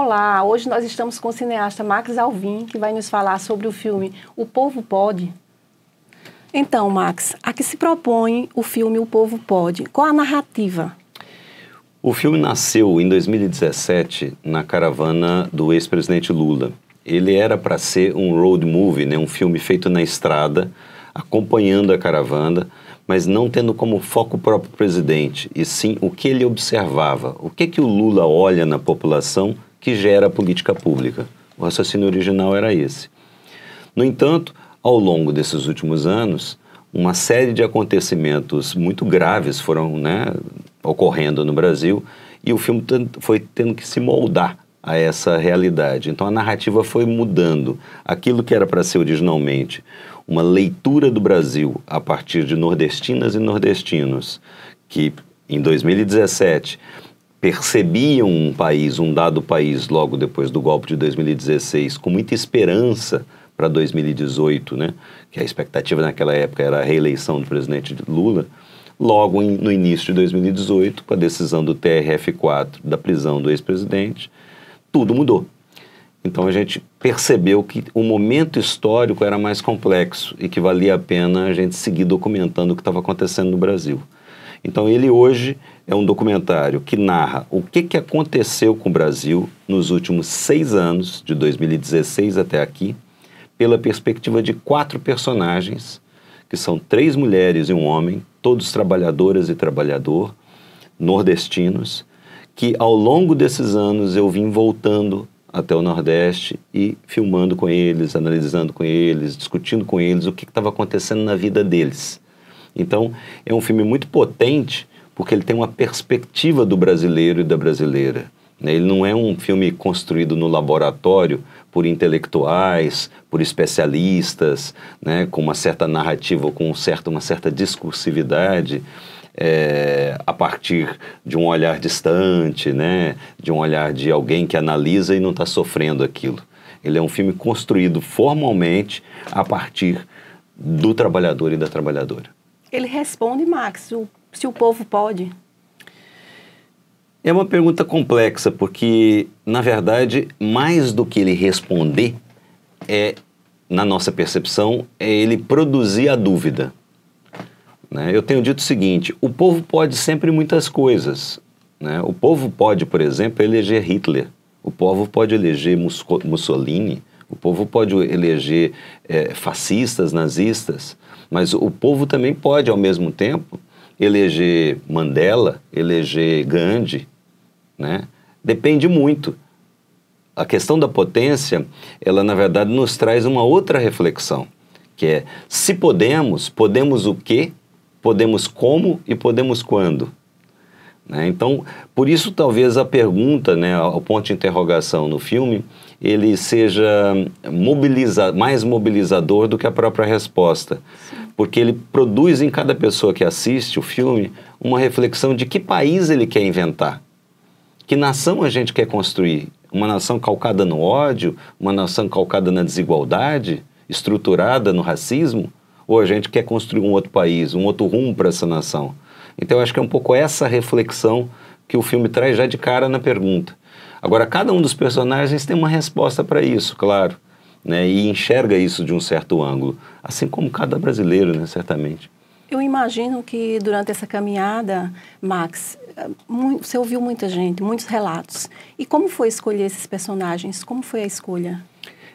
Olá, hoje nós estamos com o cineasta Max Alvim, que vai nos falar sobre o filme O Povo Pode. Então, Max, a que se propõe o filme O Povo Pode? Qual a narrativa? O filme nasceu em 2017 na caravana do ex-presidente Lula. Ele era para ser um road movie, né, um filme feito na estrada, acompanhando a caravana, mas não tendo como foco o próprio presidente, e sim o que ele observava, o que que o Lula olha na população que gera a política pública. O raciocínio original era esse. No entanto, ao longo desses últimos anos, uma série de acontecimentos muito graves foram né, ocorrendo no Brasil e o filme foi tendo que se moldar a essa realidade. Então a narrativa foi mudando. Aquilo que era para ser originalmente uma leitura do Brasil a partir de nordestinas e nordestinos, que em 2017 percebiam um país, um dado país, logo depois do golpe de 2016, com muita esperança para 2018, né? que a expectativa naquela época era a reeleição do presidente Lula, logo em, no início de 2018, com a decisão do TRF4 da prisão do ex-presidente, tudo mudou. Então a gente percebeu que o momento histórico era mais complexo e que valia a pena a gente seguir documentando o que estava acontecendo no Brasil. Então ele hoje é um documentário que narra o que, que aconteceu com o Brasil nos últimos seis anos, de 2016 até aqui, pela perspectiva de quatro personagens, que são três mulheres e um homem, todos trabalhadoras e trabalhador, nordestinos, que ao longo desses anos eu vim voltando até o Nordeste e filmando com eles, analisando com eles, discutindo com eles o que estava acontecendo na vida deles. Então, é um filme muito potente porque ele tem uma perspectiva do brasileiro e da brasileira. Né? Ele não é um filme construído no laboratório por intelectuais, por especialistas, né? com uma certa narrativa, com um certo, uma certa discursividade. É, a partir de um olhar distante, né? de um olhar de alguém que analisa e não está sofrendo aquilo. Ele é um filme construído formalmente a partir do trabalhador e da trabalhadora. Ele responde, Max, se o, se o povo pode. É uma pergunta complexa, porque, na verdade, mais do que ele responder, é, na nossa percepção, é ele produzir a dúvida. Né? Eu tenho dito o seguinte: o povo pode sempre muitas coisas. Né? O povo pode, por exemplo, eleger Hitler, o povo pode eleger Mussolini, o povo pode eleger é, fascistas, nazistas. Mas o povo também pode, ao mesmo tempo, eleger Mandela, eleger Gandhi, né? Depende muito. A questão da potência, ela na verdade nos traz uma outra reflexão, que é se podemos, podemos o quê, podemos como e podemos quando. Né? Então, por isso talvez a pergunta, né, o ponto de interrogação no filme, ele seja mobiliza, mais mobilizador do que a própria resposta. Porque ele produz em cada pessoa que assiste o filme uma reflexão de que país ele quer inventar. Que nação a gente quer construir? Uma nação calcada no ódio? Uma nação calcada na desigualdade? Estruturada no racismo? Ou a gente quer construir um outro país, um outro rumo para essa nação? Então, eu acho que é um pouco essa reflexão que o filme traz já de cara na pergunta. Agora, cada um dos personagens tem uma resposta para isso, claro, né? e enxerga isso de um certo ângulo, assim como cada brasileiro, né? certamente. Eu imagino que durante essa caminhada, Max, você ouviu muita gente, muitos relatos. E como foi escolher esses personagens? Como foi a escolha?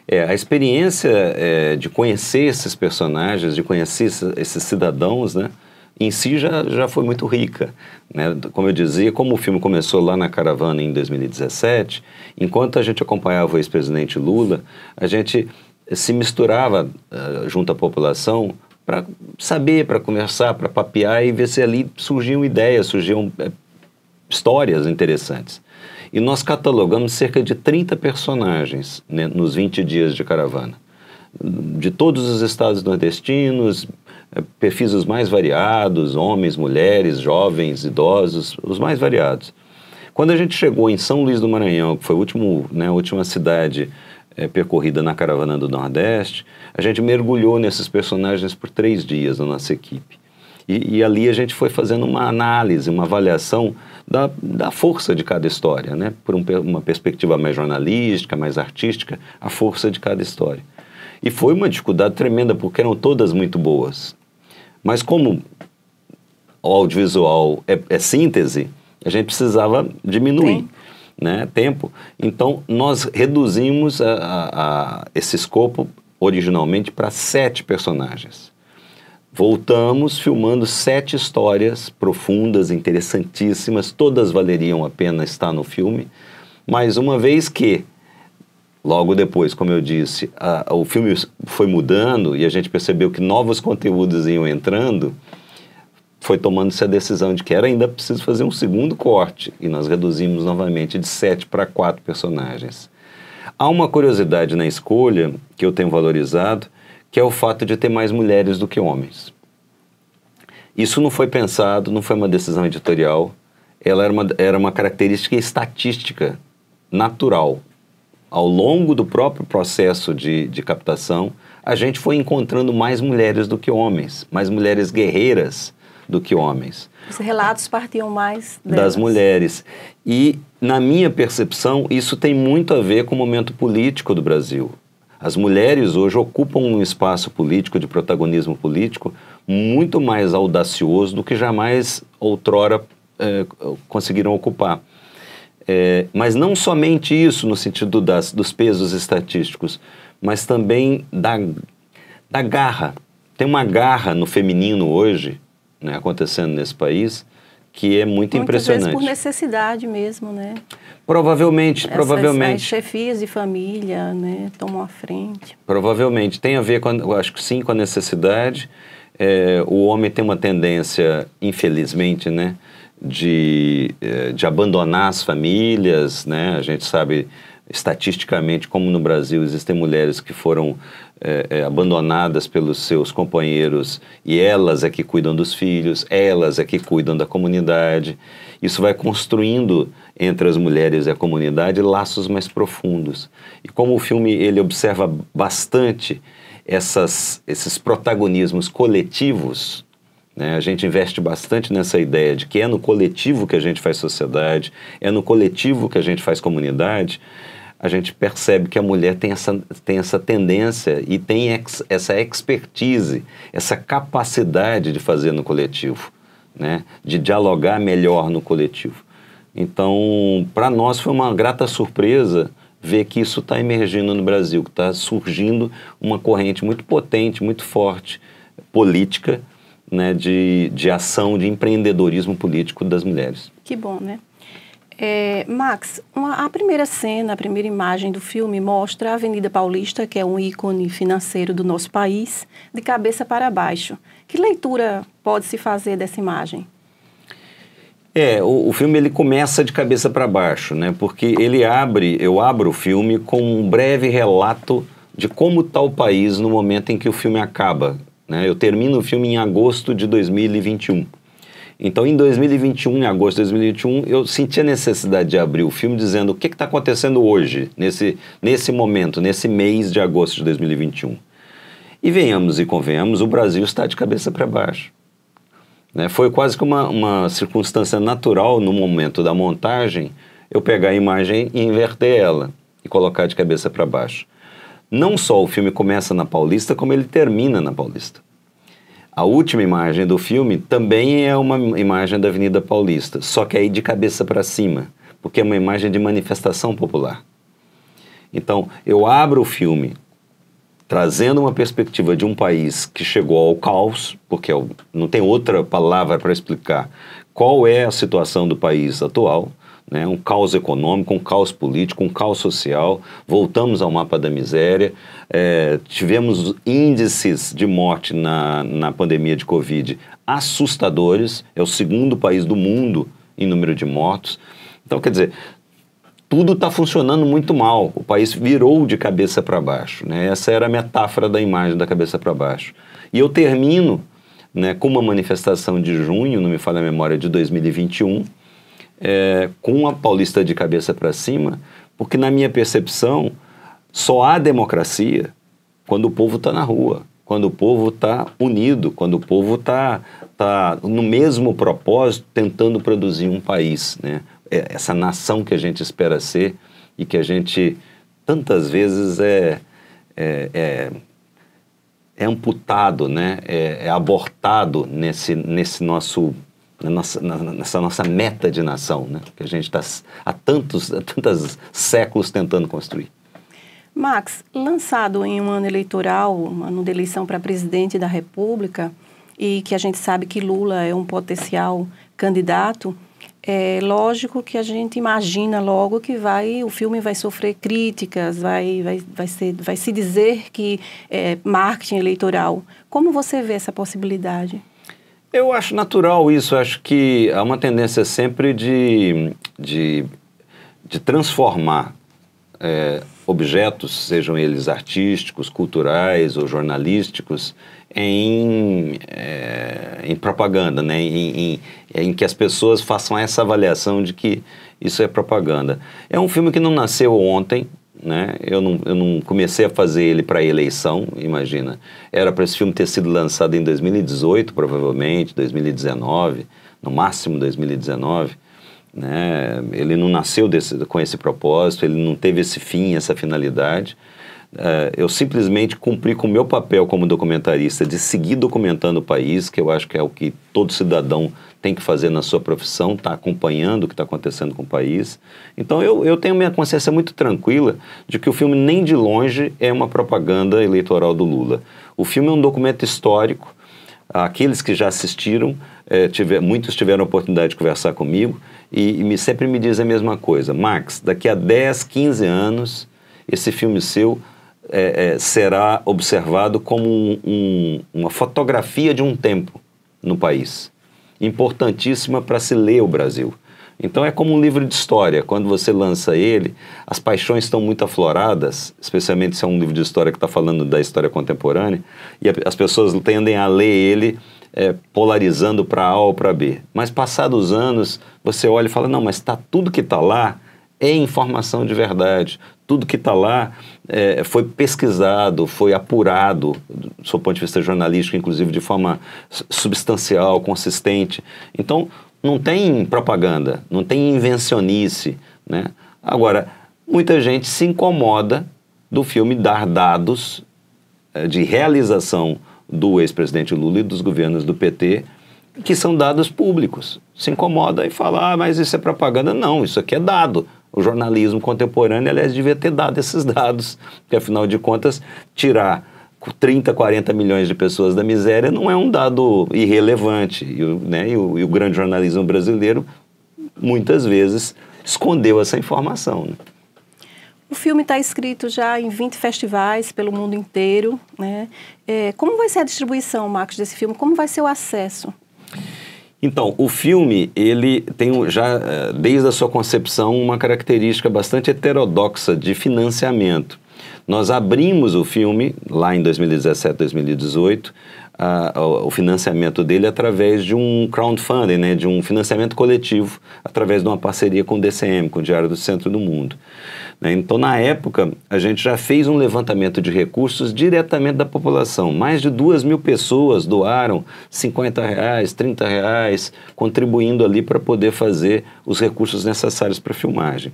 É, a experiência é, de conhecer esses personagens, de conhecer esses cidadãos, né? em si já, já foi muito rica. Né? Como eu dizia, como o filme começou lá na caravana em 2017, enquanto a gente acompanhava o ex-presidente Lula, a gente se misturava uh, junto à população para saber, para conversar, para papear e ver se ali surgiam ideias, surgiam uh, histórias interessantes. E nós catalogamos cerca de 30 personagens né, nos 20 dias de caravana de todos os estados nordestinos, perfis os mais variados, homens, mulheres, jovens, idosos, os mais variados. Quando a gente chegou em São Luís do Maranhão, que foi último, né, a última cidade é, percorrida na Caravana do Nordeste, a gente mergulhou nesses personagens por três dias na nossa equipe. E, e, ali a gente foi fazendo uma análise, uma avaliação da, da força de cada história, né? por um, uma perspectiva mais jornalística, mais artística, a força de cada história. E foi uma dificuldade tremenda, porque eram todas muito boas. Mas como o audiovisual é, é síntese, a gente precisava diminuir. Né, tempo. Então, nós reduzimos a, a, a esse escopo originalmente para sete personagens. Voltamos filmando sete histórias profundas, interessantíssimas, todas valeriam a pena estar no filme, mas uma vez que Logo depois, como eu disse, a, o filme foi mudando e a gente percebeu que novos conteúdos iam entrando. Foi tomando-se a decisão de que era ainda preciso fazer um segundo corte. E nós reduzimos novamente de sete para quatro personagens. Há uma curiosidade na escolha que eu tenho valorizado, que é o fato de ter mais mulheres do que homens. Isso não foi pensado, não foi uma decisão editorial. Ela era uma, era uma característica estatística natural ao longo do próprio processo de, de captação, a gente foi encontrando mais mulheres do que homens, mais mulheres guerreiras do que homens. Os relatos partiam mais delas. das mulheres. E, na minha percepção, isso tem muito a ver com o momento político do Brasil. As mulheres hoje ocupam um espaço político, de protagonismo político, muito mais audacioso do que jamais outrora eh, conseguiram ocupar. É, mas não somente isso no sentido das, dos pesos estatísticos, mas também da, da garra. Tem uma garra no feminino hoje, né, acontecendo nesse país, que é muito Muitas impressionante. Vezes por necessidade mesmo, né? Provavelmente, Essas, provavelmente. As chefias de família, né, tomam a frente. Provavelmente tem a ver com, acho que sim, com a necessidade é, o homem tem uma tendência, infelizmente, né, de, é, de abandonar as famílias, né? A gente sabe estatisticamente como no Brasil existem mulheres que foram é, é, abandonadas pelos seus companheiros e elas é que cuidam dos filhos, elas é que cuidam da comunidade. Isso vai construindo entre as mulheres e a comunidade laços mais profundos. E como o filme ele observa bastante essas, esses protagonismos coletivos, né? a gente investe bastante nessa ideia de que é no coletivo que a gente faz sociedade, é no coletivo que a gente faz comunidade, a gente percebe que a mulher tem essa, tem essa tendência e tem ex, essa expertise, essa capacidade de fazer no coletivo, né? de dialogar melhor no coletivo. Então, para nós foi uma grata surpresa vê que isso está emergindo no Brasil, que está surgindo uma corrente muito potente, muito forte, política, né, de, de ação, de empreendedorismo político das mulheres. Que bom, né? É, Max, uma, a primeira cena, a primeira imagem do filme mostra a Avenida Paulista, que é um ícone financeiro do nosso país, de cabeça para baixo. Que leitura pode se fazer dessa imagem? É, o, o, filme ele começa de cabeça para baixo, né? Porque ele abre, eu abro o filme com um breve relato de como está o país no momento em que o filme acaba. Né? Eu termino o filme em agosto de 2021. Então, em 2021, em agosto de 2021, eu senti a necessidade de abrir o filme dizendo o que está acontecendo hoje, nesse, nesse momento, nesse mês de agosto de 2021. E venhamos e convenhamos, o Brasil está de cabeça para baixo. Né? Foi quase que uma, uma circunstância natural no momento da montagem eu pegar a imagem e inverter ela e colocar de cabeça para baixo. Não só o filme começa na Paulista, como ele termina na Paulista. A última imagem do filme também é uma imagem da Avenida Paulista, só que aí de cabeça para cima, porque é uma imagem de manifestação popular. Então, eu abro o filme trazendo uma perspectiva de um país que chegou ao caos, porque é não tem outra palavra para explicar qual é a situação do país atual, né? um caos econômico, um caos político, um caos social, voltamos ao mapa da miséria, é, tivemos índices de morte na, na pandemia de Covid assustadores, é o segundo país do mundo em número de mortos. Então, quer dizer, tudo está funcionando muito mal. O país virou de cabeça para baixo. Né? Essa era a metáfora da imagem da cabeça para baixo. E eu termino né, com uma manifestação de junho, não me falha a memória, de 2021, é, com a Paulista de cabeça para cima, porque, na minha percepção, só há democracia quando o povo está na rua, quando o povo está unido, quando o povo está tá no mesmo propósito, tentando produzir um país. Né? É, essa nação que a gente espera ser e que a gente tantas vezes é, é, é, é amputado, né? é, é abortado nesse, nesse nosso nossa, nessa nossa meta de nação, né? que a gente está há tantos há tantos séculos tentando construir. Max, lançado em um ano eleitoral, um ano de eleição para presidente da República, e que a gente sabe que Lula é um potencial candidato, é lógico que a gente imagina logo que vai o filme vai sofrer críticas, vai, vai, vai, ser, vai se dizer que é marketing eleitoral. Como você vê essa possibilidade? Eu acho natural isso. acho que há uma tendência sempre de, de, de transformar é, objetos, sejam eles artísticos, culturais ou jornalísticos, em, é, em propaganda, né? Em, em, em, que as pessoas façam essa avaliação de que isso é propaganda. É um filme que não nasceu ontem, né? eu, não, eu não comecei a fazer ele para eleição, imagina. Era para esse filme ter sido lançado em 2018, provavelmente, 2019, no máximo 2019. Né? Ele não nasceu desse, com esse propósito, ele não teve esse fim, essa finalidade. Uh, eu simplesmente cumpri com o meu papel como documentarista de seguir documentando o país, que eu acho que é o que todo cidadão tem que fazer na sua profissão, está acompanhando o que está acontecendo com o país. Então eu, eu tenho minha consciência muito tranquila de que o filme nem de longe é uma propaganda eleitoral do Lula. O filme é um documento histórico. Aqueles que já assistiram, é, tiver, muitos tiveram a oportunidade de conversar comigo e, e me, sempre me dizem a mesma coisa. Max, daqui a 10, 15 anos, esse filme seu é, é, será observado como um, um, uma fotografia de um tempo no país, importantíssima para se ler o Brasil. Então é como um livro de história. Quando você lança ele, as paixões estão muito afloradas, especialmente se é um livro de história que está falando da história contemporânea, e a, as pessoas tendem a ler ele é, polarizando para A ou para B. Mas passados anos, você olha e fala: não, mas está tudo que está lá é informação de verdade tudo que está lá é, foi pesquisado, foi apurado, do seu ponto de vista jornalístico, inclusive de forma substancial, consistente. Então, não tem propaganda, não tem invencionice. Né? Agora, muita gente se incomoda do filme dar dados é, de realização do ex-presidente Lula e dos governos do PT, que são dados públicos. Se incomoda e fala, ah, mas isso é propaganda. Não, isso aqui é dado o jornalismo contemporâneo, aliás, devia ter dado esses dados, porque afinal de contas, tirar 30, 40 milhões de pessoas da miséria não é um dado irrelevante. E o, né, e o, e o grande jornalismo brasileiro, muitas vezes, escondeu essa informação. Né? O filme está escrito já em 20 festivais pelo mundo inteiro. Né? É, como vai ser a distribuição, Marcos, desse filme? Como vai ser o acesso? Então, o filme, ele tem já, eh, desde a sua concepção, uma característica bastante heterodoxa de financiamento. Nós abrimos o filme, lá em 2017, 2018, a, a, o financiamento dele através de um crowdfunding, né, de um financiamento coletivo, através de uma parceria com o DCM, com o Diário do Centro do Mundo. Né? Então, na época, a gente já fez um levantamento de recursos diretamente da população. Mais de duas mil pessoas doaram 50 reais, 30 reais, contribuindo ali para poder fazer os recursos necessários para a filmagem.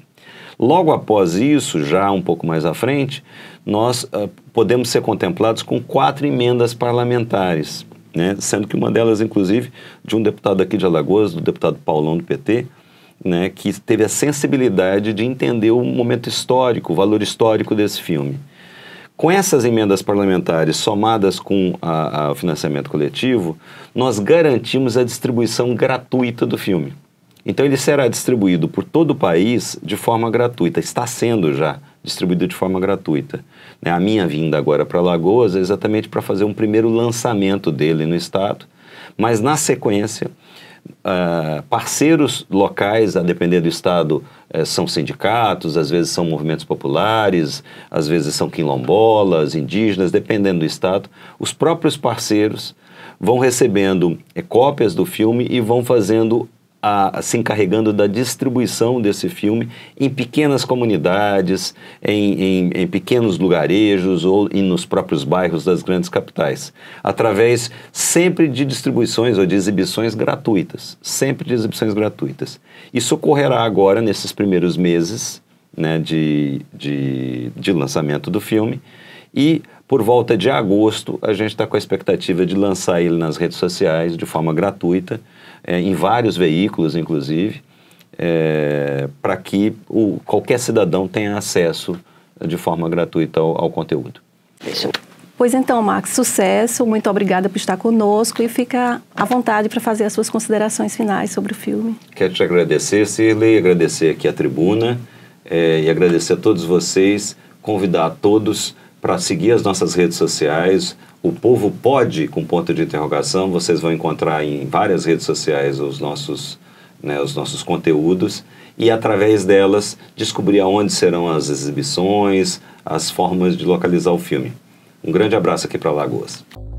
Logo após isso, já um pouco mais à frente, nós uh, podemos ser contemplados com quatro emendas parlamentares, né? sendo que uma delas, inclusive, de um deputado aqui de Alagoas, do deputado Paulão do PT, né, que teve a sensibilidade de entender o momento histórico, o valor histórico desse filme. Com essas emendas parlamentares somadas com o financiamento coletivo, nós garantimos a distribuição gratuita do filme. Então ele será distribuído por todo o país de forma gratuita, está sendo já distribuído de forma gratuita. Né? A minha vinda agora para Lagoas é exatamente para fazer um primeiro lançamento dele no estado, mas na sequência, ah, parceiros locais, a depender do estado, eh, são sindicatos, às vezes são movimentos populares, às vezes são quilombolas, indígenas, dependendo do estado, os próprios parceiros vão recebendo eh, cópias do filme e vão fazendo a, se encarregando da distribuição desse filme em pequenas comunidades, em, em, em, pequenos lugarejos ou nos próprios bairros das grandes capitais, através sempre de distribuições ou de exibições gratuitas, sempre de exibições gratuitas. Isso ocorrerá agora nesses primeiros meses né, de, de, de lançamento do filme e por volta de agosto a gente está com a expectativa de lançar ele nas redes sociais de forma gratuita é, em vários veículos, inclusive, é, para que o, qualquer cidadão tenha acesso de forma gratuita ao, ao conteúdo. Pois então, Max, sucesso, muito obrigada por estar conosco e fica à vontade para fazer as suas considerações finais sobre o filme. Quero te agradecer, Cirlei, agradecer aqui a tribuna é, e agradecer a todos vocês, convidar a todos para seguir as nossas redes sociais. O povo pode, com ponto de interrogação, vocês vão encontrar em várias redes sociais os nossos, né, os nossos conteúdos e, através delas, descobrir aonde serão as exibições, as formas de localizar o filme. Um grande abraço aqui para Lagoas.